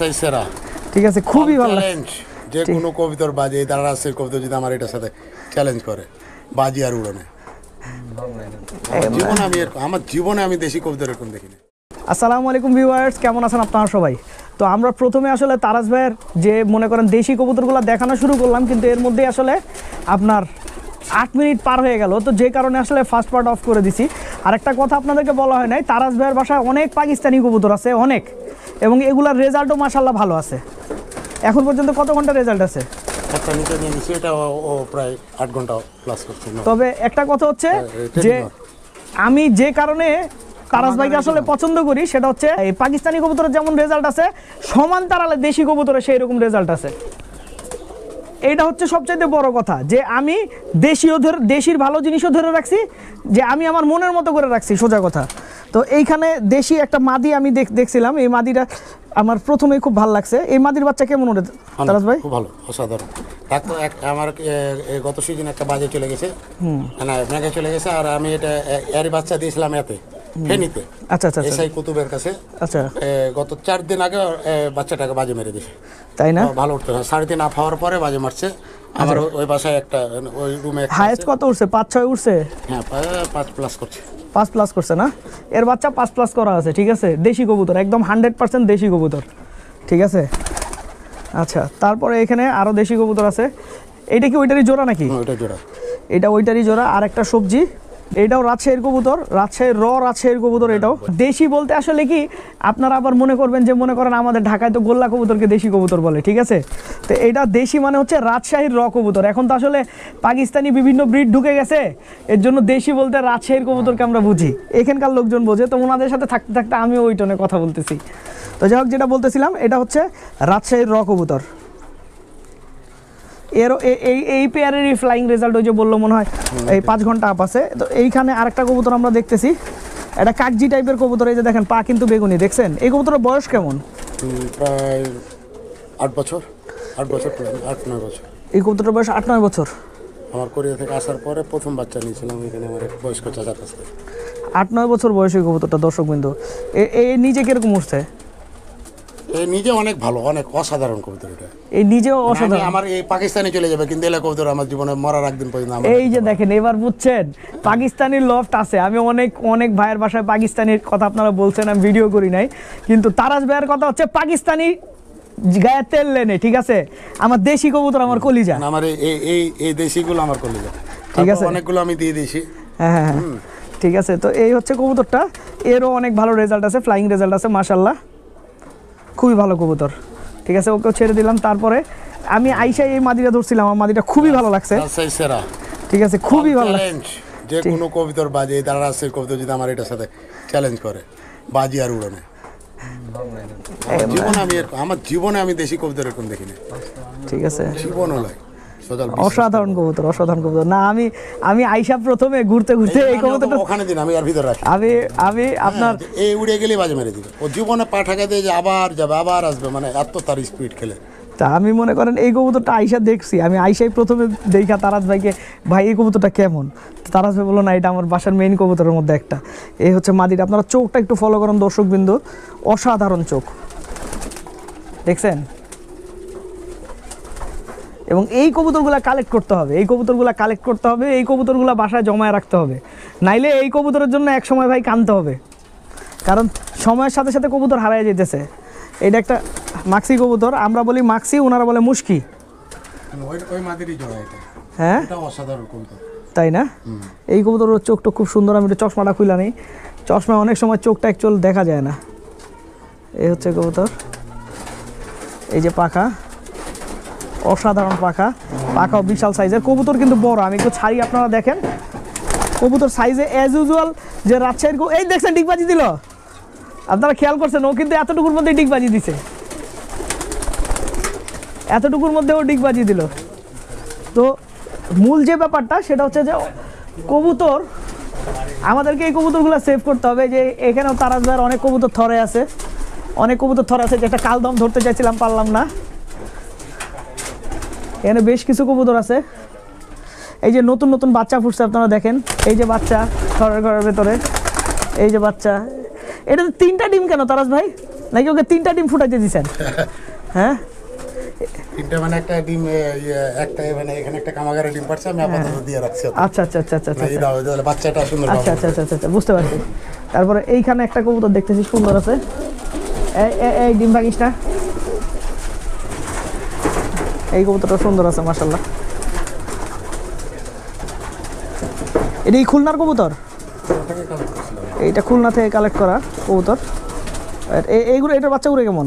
সেই ঠিক আছে খুবই ভালো চ্যালেঞ্জ যে কোনো কবিতার বাজে তারা রাসের কবিতা যদি আমার এটার সাথে চ্যালেঞ্জ করে বাজি আর উড়নে জীবন আমি আমার জীবনে আমি দেশি কবিতা এরকম দেখিনি আসসালামু আলাইকুম ভিউয়ার্স কেমন আছেন আপনারা সবাই তো আমরা প্রথমে আসলে তারাজ ভাইয়ের যে মনে করেন দেশি কবুতরগুলো দেখানো শুরু করলাম কিন্তু এর মধ্যে আসলে আপনার আট মিনিট পার হয়ে গেল তো যে কারণে আসলে ফার্স্ট পার্ট অফ করে দিছি আর একটা কথা আপনাদেরকে বলা হয় নাই তারাজ ভাইয়ের বাসায় অনেক পাকিস্তানি কবুতর আছে অনেক এবং এগুলার রেজাল্টও মাসাল্লাহ ভালো আছে এখন পর্যন্ত কত ঘন্টা রেজাল্ট আছে তবে একটা কথা হচ্ছে হ্যাঁ, যে আমি যে কারণে তারাস ভাইকে আসলে পছন্দ করি সেটা হচ্ছে এই পাকিস্তানি কবুতরের যেমন রেজাল্ট আছে সমান তারালে দেশি কবুতরের সেই রকম রেজাল্ট আছে এটা হচ্ছে সবচাইতে বড় কথা যে আমি দেশীয় ধরে দেশির ভালো জিনিসও ধরে রাখছি যে আমি আমার মনের মতো করে রাখছি সোজা কথা তো এইখানে দেশি একটা মাদি আমি দেখছিলাম এই মাদিটা আমার প্রথমে খুব ভালো লাগছে এই মাদির বাচ্চা কেমন ওঠে তারাজ ভাই খুব ভালো অসাধারণ এক আমার গত সিজন একটা বাজে চলে গেছে হুম না মেঘে চলে গেছে আর আমি এটা এর বাচ্চা দিয়েছিলাম এতে ফেনীতে আচ্ছা, আচ্ছা আচ্ছা এসআই কুতুবের কাছে আচ্ছা গত চার দিন আগে বাচ্চাটাকে বাজে মেরে তাই না ভালো উঠতে না সাড়ে তিন হওয়ার পরে বাজে মারছে আমার আচ্ছা। ওই বাসায় একটা ওই রুমে কত উঠছে পাঁচ ছয় উঠছে হ্যাঁ পাঁচ প্লাস করছে পাঁচ প্লাস করছে না এর বাচ্চা পাঁচ প্লাস করা আছে ঠিক আছে দেশি কবুতর একদম হান্ড্রেড পার্সেন্ট দেশি কবুতর ঠিক আছে আচ্ছা তারপরে এখানে আরও দেশি কবুতর আছে এটা কি ওইটারই জোড়া নাকি ওইটা জোড়া এটা ওইটারই জোড়া আর একটা সবজি এটাও রাজশাহীর কবুতর রাজশাহীর র রাজশাহীর কবুতর এটাও দেশি বলতে আসলে কি আপনারা আবার মনে করবেন যে মনে করেন আমাদের ঢাকায় তো গোল্লা কবুতরকে দেশি কবুতর বলে ঠিক আছে তো এটা দেশি মানে হচ্ছে রাজশাহীর র কবুতর এখন তো আসলে পাকিস্তানি বিভিন্ন ব্রিড ঢুকে গেছে এর জন্য দেশি বলতে রাজশাহীর কবুতরকে আমরা বুঝি এখানকার লোকজন বোঝে তো ওনাদের সাথে থাকতে থাকতে আমিও ওই টোনে কথা বলতেছি তো যাই হোক যেটা বলতেছিলাম এটা হচ্ছে রাজশাহীর র কবুতর এর এই এই পেয়ারেরই ফ্লাইং রেজাল্ট ওই যে বললো মনে হয় হ্যাঁ, এই পাঁচ ঘন্টা আপ আছে তো এইখানে আরেকটা কবুতর আমরা দেখতেছি এটা কাকজি টাইপের কবুতর এই যে দেখেন পা কিন্তু বেগুনি দেখছেন এই কবুতরের বয়স কেমন প্রায় আট বছর আট বছর আট নয় বছর এই কবুতরের বয়স আট নয় বছর আমার কোরিয়া থেকে আসার পরে প্রথম বাচ্চা নিয়েছিলাম এখানে আমার বয়স্ক চাচার আট নয় বছর বয়সী কবুতরটা দর্শক বিন্দু এ নিজে কিরকম উঠছে নিজে অনেক ভালো অনেক অসাধারণ কবুতর এটা এই নিজেও মানে অসাধারণ আমার এই পাকিস্তানে চলে যাবে কিন্তু এলা কবুতর আমার জীবনে মরার একদিন পর্যন্ত এই যে দেখেন এবার বুঝছেন পাকিস্তানি লফট আছে আমি অনেক অনেক ভাইয়ের বাসায় পাকিস্তানির কথা আপনারা বলছেন আমি ভিডিও করি নাই কিন্তু তারাজ ভাইয়ের কথা হচ্ছে পাকিস্তানি গায়ে তেল লেনে ঠিক আছে আমার দেশি কবুতর আমার কলিজা আমার এই এই এই দেশিগুলো আমার কলিজা ঠিক আছে অনেকগুলো আমি দিয়ে দিয়েছি হ্যাঁ হ্যাঁ, হ্যাঁ। ঠিক আছে তো এই হচ্ছে কবুতরটা এরও অনেক ভালো রেজাল্ট আছে ফ্লাইং রেজাল্ট আছে মাশাল্লাহ খুবই ভালো কবুতর ঠিক আছে ওকে ছেড়ে দিলাম তারপরে আমি আইসা এই মাদিটা ধরছিলাম আমার মাদিটা খুবই ভালো লাগছে ঠিক আছে খুবই ভালো যে কোনো কবিতর বাজে তারা রাজশাহীর কবিতর যদি আমার এটার সাথে চ্যালেঞ্জ করে বাজি আর উড়ানে জীবনে আমি আমার জীবনে আমি দেশি কবিতা এরকম দেখিনি ঠিক আছে জীবনও লাগে অসাধারণ কবুতর অসাধারণ কবুতর না আমি আমি আইসা প্রথমে ঘুরতে ঘুরতে এই কবুতর ওখানে দিন আমি আর ভিতরে রাখি আমি আমি হ্যাঁ, আপনার এই উড়ে গেলে বাজে মেরে দিবে ও জীবনে পাঠাকে দিয়ে যে আবার যাবে আবার আসবে মানে এত তার স্পিড খেলে তা আমি মনে করেন এই কবুতরটা আইসা দেখছি আমি আইসাই প্রথমে দেখা তারাজ ভাইকে ভাই এই কবুতরটা কেমন তারাজ ভাই বললো না এটা আমার বাসার মেইন কবুতরের মধ্যে একটা এই হচ্ছে মাদিটা আপনারা চোখটা একটু ফলো করেন দর্শকবৃন্দ অসাধারণ চোখ দেখছেন এবং এই কবুতরগুলো কালেক্ট করতে হবে এই কবুতরগুলো কালেক্ট করতে হবে এই কবুতরগুলো বাসায় জমায় রাখতে হবে নাইলে এই কবুতরের জন্য এক সময় ভাই কানতে হবে কারণ সময়ের সাথে সাথে কবুতর হারাই যেতেছে এটা একটা মাক্সি কবুতর আমরা বলি মাক্সি ওনারা বলে মুশকি মানে হ্যাঁ তাই না এই কবুতরের চোখটা খুব সুন্দর আমি একটু চশমাটা খুলে নিই চশমা অনেক সময় চোখটা অ্যাকচুয়াল দেখা যায় না এই হচ্ছে কবুতর এই যে পাখা অসাধারণ পাখা পাখাও বিশাল সাইজের কবুতর কিন্তু বড় আমি একটু ছাড়ি আপনারা দেখেন কবুতর সাইজে অ্যাজ ইউজুয়াল যে রাজশাহীর এই দেখছেন ডিগবাজি দিল আপনারা খেয়াল করছেন ও কিন্তু এতটুকুর মধ্যে ডিগবাজি দিছে এতটুকুর মধ্যে ও ডিগবাজি দিল তো মূল যে ব্যাপারটা সেটা হচ্ছে যে কবুতর আমাদেরকে এই কবুতরগুলো সেভ করতে হবে যে এখানেও তারাজার অনেক কবুতর থরে আছে অনেক কবুতর থরে আছে যেটা কালদম ধরতে চাইছিলাম পারলাম না এখানে বেশ কিছু কবুতর আছে এই যে নতুন নতুন বাচ্চা ফুটছে আপনারা দেখেন এই যে বাচ্চা ঘরের ঘরের ভেতরে এই যে বাচ্চা এটা তো তিনটা ডিম কেন তারাস ভাই নাকি ওকে তিনটা ডিম ফুটাইতে দিচ্ছেন হ্যাঁ, মানে ইয়ে, মানে হ্যাঁ। আচ্ছা আচ্ছা আচ্ছা আচ্ছা, মানে আচ্ছা।, আচ্ছা, আচ্ছা আচ্ছা আচ্ছা আচ্ছা বুঝতে পারছি তারপরে এইখানে একটা কবুতর দেখতেছি সুন্দর আছে এই ডিম ভাঙিস না এই কবুতরটা সুন্দর আছে মাসাল্লাহ এটা এই খুলনার কবুতর এইটা খুলনা থেকে কালেক্ট করা কবুতর এইগুলো এটার বাচ্চা উড়ে কেমন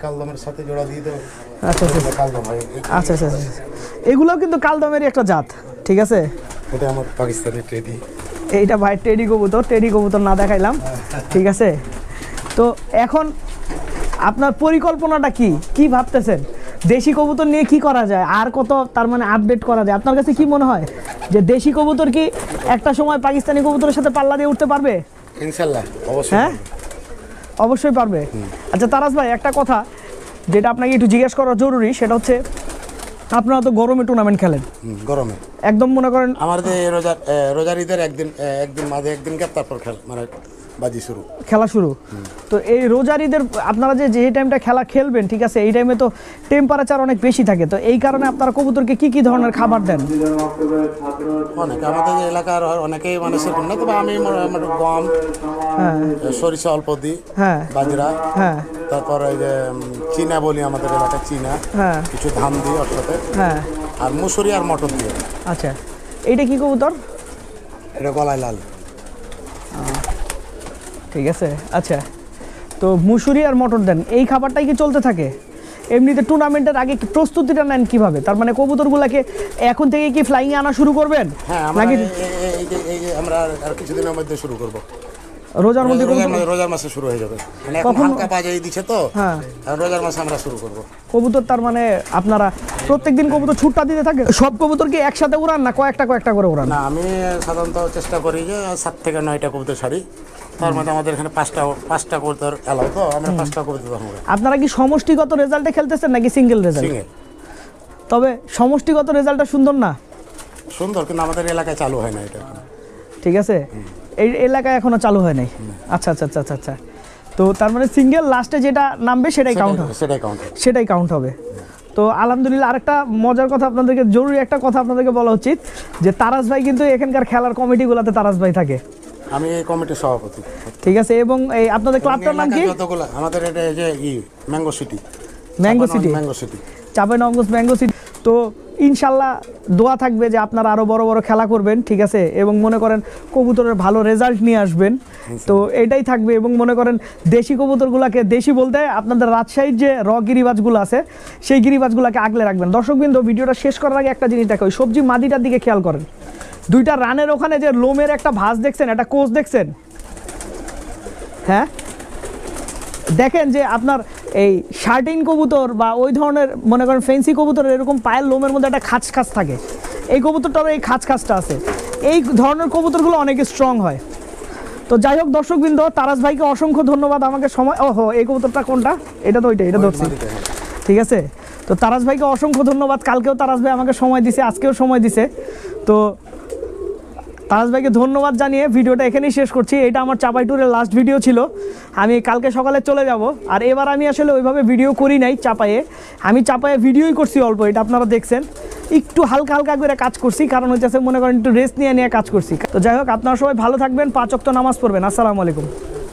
আচ্ছা আচ্ছা আচ্ছা, আচ্ছা, আচ্ছা, আচ্ছা এগুলোও কিন্তু কালদমেরই একটা জাত ঠিক আছে এইটা ভাই টেডি কবুতর টেডি কবুতর না দেখাইলাম ঠিক আছে তো এখন আপনার পরিকল্পনাটা কি কি ভাবতেছেন দেশি কবুতর নিয়ে কি করা যায় আর কত তার মানে আপডেট করা যায় আপনার কাছে কি মনে হয় যে দেশি কবুতর কি একটা সময় পাকিস্তানি কবুতরের সাথে পাল্লা দিয়ে উঠতে পারবে অবশ্যই হ্যাঁ অবশ্যই পারবে আচ্ছা তারাস ভাই একটা কথা যেটা আপনাকে একটু জিজ্ঞেস করা জরুরি সেটা হচ্ছে আপনারা তো গরমে টুর্নামেন্ট খেলেন গরমে একদম মনে করেন আমাদের রোজার রোজার ঈদের একদিন একদিন মাঝে একদিন গ্যাপ তারপর খেল মানে বাজি শুরু খেলা শুরু তো এই রোজার ঈদের আপনারা যে যে টাইমটা খেলা খেলবেন ঠিক আছে এই টাইমে তো টেম্পারেচার অনেক বেশি থাকে তো এই কারণে আপনারা কবুতরকে কি কি ধরনের খাবার দেন অনেক আমাদের এলাকার অনেকেই মানে সেরকম না তবে আমি গম হ্যাঁ। সরিষা অল্প দিই হ্যাঁ বাজরা হ্যাঁ তারপর এই যে চীনা বলি আমাদের এলাকা চীনা হ্যাঁ কিছু ধান দিয়ে ওর সাথে হ্যাঁ আর মুসুরি আর মটর দিয়ে আচ্ছা এইটা কি কবুতর এটা গলায় লাল ঠিক আছে আচ্ছা তো মুসুরি আর মটর দেন এই খাবারটাই কি চলতে থাকে এমনিতে টুর্নামেন্টের আগে প্রস্তুতিটা নেন কিভাবে তার মানে কবুতরগুলোকে এখন থেকে কি ফ্লাইং আনা শুরু করবেন হ্যাঁ নাকি আমরা আর কিছুদিনের মধ্যে শুরু করব রোজার মধ্যে রোজার মাসে শুরু হয়ে যাবে মানে এখন হালকা পাজাই দিছে তো হ্যাঁ রোজার মাসে আমরা শুরু করব কবুতর তার মানে আপনারা প্রত্যেক প্রত্যেকদিন কবুতর ছুটটা দিতে থাকে সব কবুতর কি একসাথে উড়ান না কয়েকটা কয়েকটা করে উড়ান না আমি সাধারণত চেষ্টা করি যে সাত থেকে নয়টা কবুতর ছাড়ি তার মধ্যে আমাদের এখানে পাঁচটা পাঁচটা কবুতর এলাও তো আমরা পাঁচটা কবুতর আপনারা কি সমষ্টিগত রেজাল্টে খেলতেছেন নাকি সিঙ্গেল রেজাল্ট তবে সমষ্টিগত রেজাল্টটা সুন্দর না সুন্দর কিন্তু আমাদের এলাকায় চালু হয় না এটা ঠিক আছে এই এলাকায় এখনো চালু হয় নাই আচ্ছা আচ্ছা আচ্ছা আচ্ছা আচ্ছা তো তার মানে সিঙ্গেল লাস্টে যেটা নামবে সেটাই কাউন্ট হবে সেটাই কাউন্ট সেটাই কাউন্ট হবে তো আলহামদুলিল্লাহ আরেকটা মজার কথা আপনাদেরকে জরুরি একটা কথা আপনাদেরকে বলা উচিত যে তারাস ভাই কিন্তু এখানকার খেলার কমিটিগুলোতে তারাস ভাই থাকে আমি এই কমিটির সভাপতি ঠিক আছে এবং এই আপনাদের ক্লাবটার নাম কি আমাদের এটা যে mango city mango city mango city নঙ্গস ম্যাঙ্গো সিটি তো ইনশাল্লাহ দোয়া থাকবে যে আপনারা আরও বড় বড় খেলা করবেন ঠিক আছে এবং মনে করেন কবুতরের ভালো রেজাল্ট নিয়ে আসবেন তো এটাই থাকবে এবং মনে করেন দেশি কবুতরগুলোকে দেশি বলতে আপনাদের রাজশাহীর যে র গিরিবাজগুলো আছে সেই গিরিবাজগুলোকে আগলে রাখবেন দর্শকবৃন্দ ভিডিওটা শেষ করার আগে একটা জিনিস দেখো ওই সবজি মাদিটার দিকে খেয়াল করেন দুইটা রানের ওখানে যে লোমের একটা ভাঁজ দেখছেন একটা কোচ দেখছেন হ্যাঁ দেখেন যে আপনার এই শার্টিন কবুতর বা ওই ধরনের মনে করেন ফেন্সি কবুতর এরকম পায়ের লোমের মধ্যে একটা খাঁচ খাঁচ থাকে এই কবুতরটারও এই খাঁচ খাঁচটা আছে এই ধরনের কবুতরগুলো অনেক স্ট্রং হয় তো যাই হোক দর্শকবৃন্দ তারাস ভাইকে অসংখ্য ধন্যবাদ আমাকে সময় ওহো এই কবুতরটা কোনটা এটা তো ওইটা এটা ধরছি হ্যাঁ। ঠিক আছে তো তারাস ভাইকে অসংখ্য ধন্যবাদ কালকেও তারাস ভাই আমাকে সময় দিছে আজকেও সময় দিছে তো তানাজ ভাইকে ধন্যবাদ জানিয়ে ভিডিওটা এখানেই শেষ করছি এটা আমার চাপাই ট্যুরের লাস্ট ভিডিও ছিল আমি কালকে সকালে চলে যাব আর এবার আমি আসলে ওইভাবে ভিডিও করি নাই চাপায়ে আমি চাপায়ে ভিডিওই করছি অল্প এটা আপনারা দেখছেন একটু হালকা হালকা করে কাজ করছি কারণ হচ্ছে মনে করেন একটু রেস্ট নিয়ে নিয়ে কাজ করছি তো যাই হোক আপনারা সবাই ভালো থাকবেন পাঁচক তো নামাজ পড়বেন আসসালামু আলাইকুম